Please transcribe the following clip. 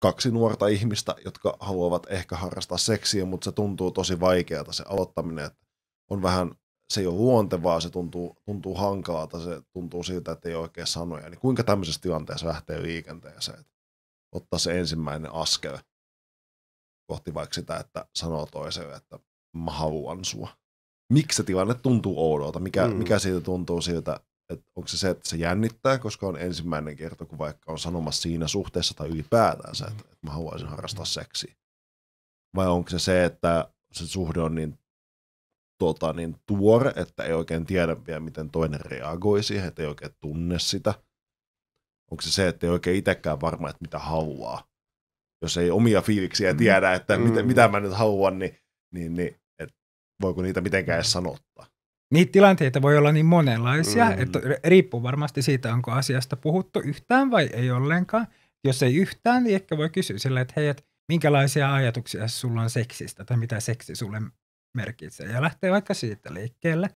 kaksi nuorta ihmistä, jotka haluavat ehkä harrastaa seksiä, mutta se tuntuu tosi vaikealta se aloittaminen. Että on vähän, se ei ole luontevaa, se tuntuu, tuntuu hankalalta, se tuntuu siltä, että ei oikein sanoja. Niin kuinka tämmöisessä tilanteessa lähtee liikenteeseen? Että ottaa se ensimmäinen askel kohti vaikka sitä, että sanoo toiselle, että mä haluan sua. Miksi se tilanne tuntuu oudolta? Mikä, mm. mikä siitä tuntuu siltä, että onko se se, että se jännittää, koska on ensimmäinen kerta, kun vaikka on sanomassa siinä suhteessa tai ylipäätänsä, että, että mä haluaisin harrastaa mm. seksiä? Vai onko se se, että se suhde on niin, tota, niin tuore, että ei oikein tiedä vielä, miten toinen reagoi siihen, että ei oikein tunne sitä? Onko se se, että ei oikein itsekään varma, että mitä haluaa? Jos ei omia fiiliksiä mm. tiedä, että mm. mitä, mitä mä nyt haluan, niin, niin, niin et voiko niitä mitenkään edes mm. sanottaa? Niitä tilanteita voi olla niin monenlaisia, mm. että riippuu varmasti siitä, onko asiasta puhuttu yhtään vai ei ollenkaan. Jos ei yhtään, niin ehkä voi kysyä silleen, että hei, et minkälaisia ajatuksia sulla on seksistä tai mitä seksi sulle merkitsee. Ja lähtee vaikka siitä liikkeelle.